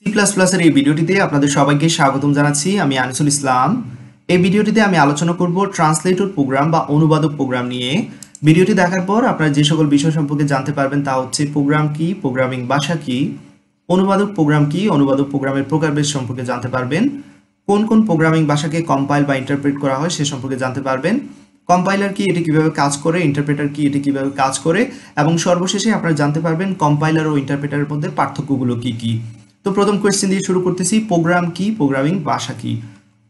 C plus প্লাসের এই ভিডিওটিতে আপনাদের সবাইকে স্বাগতম জানাচ্ছি আমি আনিসুল ইসলাম এই ভিডিওটিতে আমি আলোচনা করব ট্রান্সলেটর প্রোগ্রাম বা অনুবাদক প্রোগ্রাম নিয়ে ভিডিওটি দেখার পর আপনারা যে সকল বিষয় সম্পর্কে জানতে পারবেন তা হচ্ছে প্রোগ্রাম কি প্রোগ্রামিং ভাষা কি অনুবাদক প্রোগ্রাম কি অনুবাদক প্রোগ্রামের প্রকারভেদ সম্পর্কে জানতে পারবেন কোন কোন প্রোগ্রামিং ভাষাকে কম্পাইল বা ইন্টারপ্রেট করা হয় সে সম্পর্কে জানতে পারবেন কম্পাইলার কি এটি কিভাবে কাজ করে ইন্টারপ্রেটার কি এটি কিভাবে কাজ করে এবং সর্বশেষে আপনারা জানতে পারবেন কম্পাইলার ও ইন্টারপ্রেটারের মধ্যে পার্থক্যগুলো কি কী তো প্রথম কোয়েশ্চেন দিয়ে শুরু করতেছি প্রোগ্রাম কি প্রোগ্রামিং ভাষা কি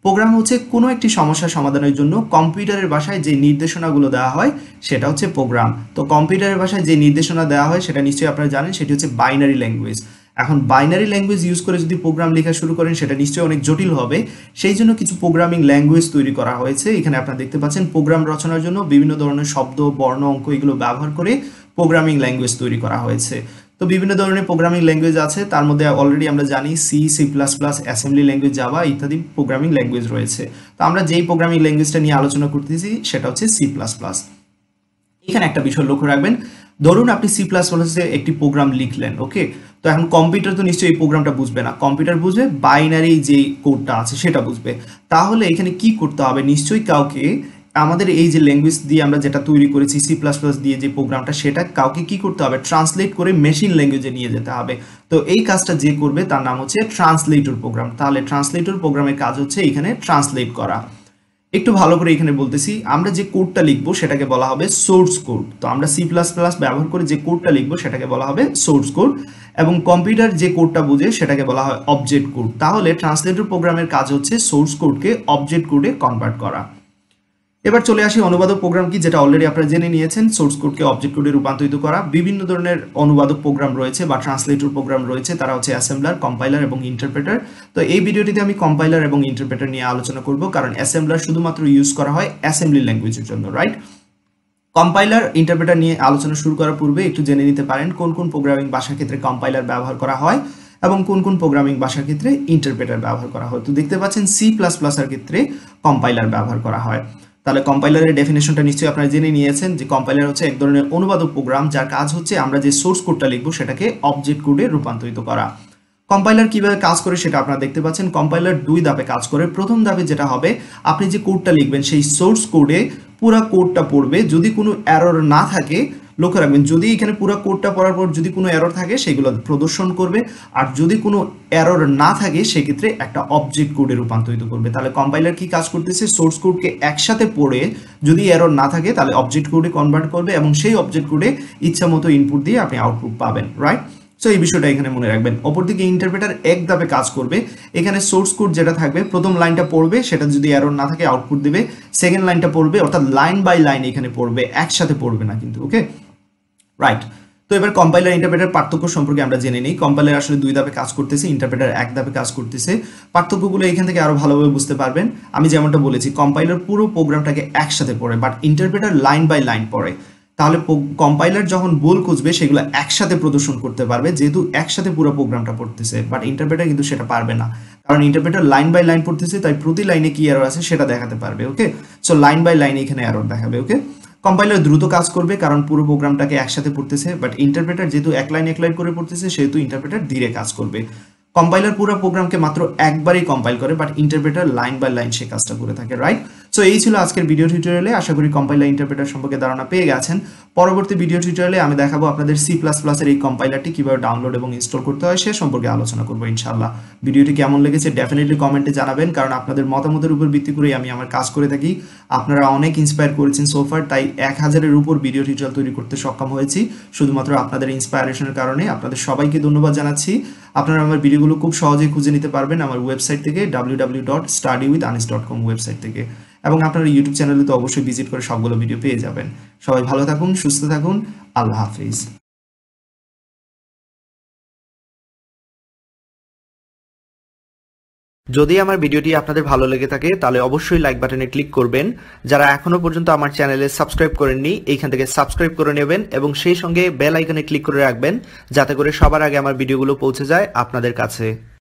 প্রোগ্রাম হচ্ছে কোনো একটি সমস্যা সমাধানের জন্য কম্পিউটারের ভাষায় যে নির্দেশনাগুলো দেওয়া হয় সেটা হচ্ছে প্রোগ্রাম তো কম্পিউটারের ভাষায় যে নির্দেশনা দেওয়া হয় সেটা নিশ্চয়ই আপনারা জানেন সেটি হচ্ছে বাইনারি ল্যাঙ্গুয়েজ এখন বাইনারি ল্যাঙ্গুয়েজ ইউজ করে যদি প্রোগ্রাম লেখা শুরু করেন সেটা নিশ্চয়ই অনেক জটিল হবে সেই জন্য কিছু প্রোগ্রামিং ল্যাঙ্গুয়েজ তৈরি করা হয়েছে এখানে আপনারা দেখতে পাচ্ছেন প্রোগ্রাম রচনার জন্য বিভিন্ন ধরনের শব্দ বর্ণ অঙ্ক এগুলো ব্যবহার করে প্রোগ্রামিং ল্যাঙ্গুয়েজ তৈরি করা হয়েছে তো বিভিন্ন ধরনের প্রোগ্রামিং ল্যাঙ্গুয়েজ আছে তার মধ্যে অলরেডি আমরা জানি C C plus plus assembly language যাওয়া ইত্যাদি প্রোগ্রামিং ল্যাঙ্গুয়েজ রয়েছে তো আমরা যেই প্রোগ্রামিং ল্যাঙ্গুয়েজটা নিয়ে আলোচনা করতেছি সেটা হচ্ছে সি প্লাস প্লাস এখানে একটা বিষয় লক্ষ্য রাখবেন ধরুন আপনি সি প্লাস প্লাসে একটি প্রোগ্রাম লিখলেন ওকে তো এখন কম্পিউটার তো নিশ্চয়ই এই প্রোগ্রামটা বুঝবে না কম্পিউটার বুঝবে বাইনারি যে কোডটা আছে সেটা বুঝবে তাহলে এখানে কি করতে হবে নিশ্চয়ই কাউকে আমাদের এই যে ল্যাঙ্গুয়েজ দিয়ে আমরা যেটা তৈরি করেছি সি প্লাস প্লাস দিয়ে যে প্রোগ্রামটা সেটা কাউকে কি করতে হবে ট্রান্সলেট করে মেশিন ল্যাঙ্গুয়েজে নিয়ে যেতে হবে তো এই কাজটা যে করবে তার নাম হচ্ছে ট্রান্সলেটর প্রোগ্রাম তাহলে ট্রান্সলেটর প্রোগ্রামের কাজ হচ্ছে এখানে ট্রান্সলেট করা একটু ভালো করে এখানে বলতেছি আমরা যে কোডটা লিখবো সেটাকে বলা হবে সোর্স কোড তো আমরা সি প্লাস প্লাস ব্যবহার করে যে কোডটা লিখবো সেটাকে বলা হবে সোর্স কোড এবং কম্পিউটার যে কোডটা বুঝে সেটাকে বলা হয় অবজেক্ট কোড তাহলে ট্রান্সলেটর প্রোগ্রামের কাজ হচ্ছে সোর্স কোডকে অবজেক্ট কোডে কনভার্ট করা এবার চলে আসি অনুবাদক প্রোগ্রাম কি যেটা অলরেডি আপনারা জেনে নিয়েছেন সোর্স কোডকে অবজেক্ট কোডে রূপান্তরিত করা বিভিন্ন ধরনের অনুবাদক প্রোগ্রাম রয়েছে বা ট্রান্সলেটর প্রোগ্রাম রয়েছে তারা হচ্ছে অ্যাসেম্বলার কম্পাইলার এবং ইন্টারপ্রেটার তো এই ভিডিওটিতে আমি কম্পাইলার এবং ইন্টারপ্রেটার নিয়ে আলোচনা করব কারণ অ্যাসেম্বলার শুধুমাত্র ইউজ করা হয় অ্যাসেম্বলি ল্যাঙ্গুয়েজের জন্য রাইট কম্পাইলার ইন্টারপ্রেটার নিয়ে আলোচনা শুরু করার পূর্বে একটু জেনে নিতে পারেন কোন কোন প্রোগ্রামিং ভাষার ক্ষেত্রে কম্পাইলার ব্যবহার করা হয় এবং কোন কোন প্রোগ্রামিং ভাষার ক্ষেত্রে ইন্টারপ্রেটার ব্যবহার করা হয় তো দেখতে পাচ্ছেন সি প্লাস প্লাসের ক্ষেত্রে কম্পাইলার ব্যবহার করা হয় তাহলে কম্পাইলারের ডেফিনেশনটা নিশ্চয়ই আপনারা জেনে নিয়েছেন যে কম্পাইলার হচ্ছে এক ধরনের অনুবাদক প্রোগ্রাম যার কাজ হচ্ছে আমরা যে সোর্স কোডটা লিখবো সেটাকে অবজেক্ট কোডে রূপান্তরিত করা কম্পাইলার কিভাবে কাজ করে সেটা আপনারা দেখতে পাচ্ছেন কম্পাইলার দুই ধাপে কাজ করে প্রথম ধাপে যেটা হবে আপনি যে কোডটা লিখবেন সেই সোর্স কোডে পুরা কোডটা পড়বে যদি কোনো এরর না থাকে লক্ষ্য রাখবেন যদি এখানে পুরো কোডটা পড়ার পর যদি কোনো এরর থাকে সেগুলো প্রদর্শন করবে আর যদি কোনো এরর না থাকে সেক্ষেত্রে একটা অবজেক্ট কোডে রূপান্তরিত করবে তাহলে কম্পাইলার কি কাজ করতেছে সোর্স কোডকে একসাথে পড়ে যদি এরর না থাকে তাহলে অবজেক্ট কোডে কনভার্ট করবে এবং সেই অবজেক্ট কোডে ইচ্ছা মতো ইনপুট দিয়ে আপনি আউটপুট পাবেন রাইট সো এই বিষয়টা এখানে মনে রাখবেন অপরদিকে ইন্টারপ্রেটার এক ধাপে কাজ করবে এখানে সোর্স কোড যেটা থাকবে প্রথম লাইনটা পড়বে সেটা যদি এরর না থাকে আউটপুট দেবে সেকেন্ড লাইনটা পড়বে অর্থাৎ লাইন বাই লাইন এখানে পড়বে একসাথে পড়বে না কিন্তু ওকে রাইট তো এবার কম্পাইলার ইন্টারপ্রেটার পার্থক্য সম্পর্কে আমরা জেনে নিই কম্পাইলার আসলে দুই ধাপে কাজ করতেছে ইন্টারপ্রেটার এক ধাপে কাজ করতেছে পার্থক্যগুলো এখান থেকে আরও ভালোভাবে বুঝতে পারবেন আমি যেমনটা বলেছি কম্পাইলার পুরো প্রোগ্রামটাকে একসাথে পড়ে but interpreter line by line পড়ে তাহলে কম্পাইলার যখন ভুল খুঁজবে সেগুলো একসাথে প্রদর্শন করতে পারবে যেহেতু একসাথে পুরো প্রোগ্রামটা পড়তেছে বাট ইন্টারপ্রেটার কিন্তু সেটা পারবে না কারণ ইন্টারপ্রেটার লাইন বাই লাইন পড়তেছে তাই প্রতি লাইনে কি এরর আছে সেটা দেখাতে পারবে okay so line by line এখানে এরর দেখাবে ওকে কম্পাইলার দ্রুত কাজ করবে কারণ পুরো প্রোগ্রামটাকে একসাথে পড়তেছে বাট ইন্টারপ্রেটার যেহেতু এক লাইন এক লাইন করে পড়তেছে সেহেতু ইন্টারপ্রেটার ধীরে কাজ করবে কম্পাইলার পুরো প্রোগ্রামকে মাত্র একবারই কম্পাইল করে but interpreter line by line সে কাজটা করে থাকে রাইট সো এই ছিল আজকের ভিডিও টিউটোরিয়ালে আশা করি কম্পাইলার ইন্টারপ্রেটার সম্পর্কে ধারণা পেয়ে গেছেন পরবর্তী ভিডিও টিউটোরিয়ালে আমি দেখাবো আপনাদের সি প্লাস প্লাসের এই কম্পাইলারটি কীভাবে ডাউনলোড এবং ইনস্টল করতে হয় সে সম্পর্কে আলোচনা করবো ইনশাল্লাহ ভিডিওটি কেমন লেগেছে ডেফিনেটলি কমেন্টে জানাবেন কারণ আপনাদের মতামতের উপর ভিত্তি করেই আমি আমার কাজ করে থাকি আপনারা অনেক ইন্সপায়ার করেছেন সোফার তাই এক হাজারের উপর ভিডিও টিউটোরিয়াল তৈরি করতে সক্ষম হয়েছি শুধুমাত্র আপনাদের ইন্সপায়ারেশনের কারণে আপনাদের সবাইকে ধন্যবাদ জানাচ্ছি আপনারা আমার ভিডিওগুলো খুব সহজেই খুঁজে নিতে পারবেন আমার ওয়েবসাইট থেকে W dot study with Anis dot com website থেকে এবং আপনার ইউটিউব চ্যানেলে তো অবশ্যই ভিজিট করে সবগুলো ভিডিও পেয়ে যাবেন সবাই ভালো থাকুন সুস্থ থাকুন আল্লাহ হাফিজ যদি আমার ভিডিওটি আপনাদের ভালো লেগে থাকে তাহলে অবশ্যই লাইক বাটনে ক্লিক করবেন যারা এখনও পর্যন্ত আমার চ্যানেলে সাবস্ক্রাইব করেননি এইখান থেকে সাবস্ক্রাইব করে নেবেন এবং সেই সঙ্গে বেল আইকনে ক্লিক করে রাখবেন যাতে করে সবার আগে আমার ভিডিওগুলো পৌঁছে যায় আপনাদের কাছে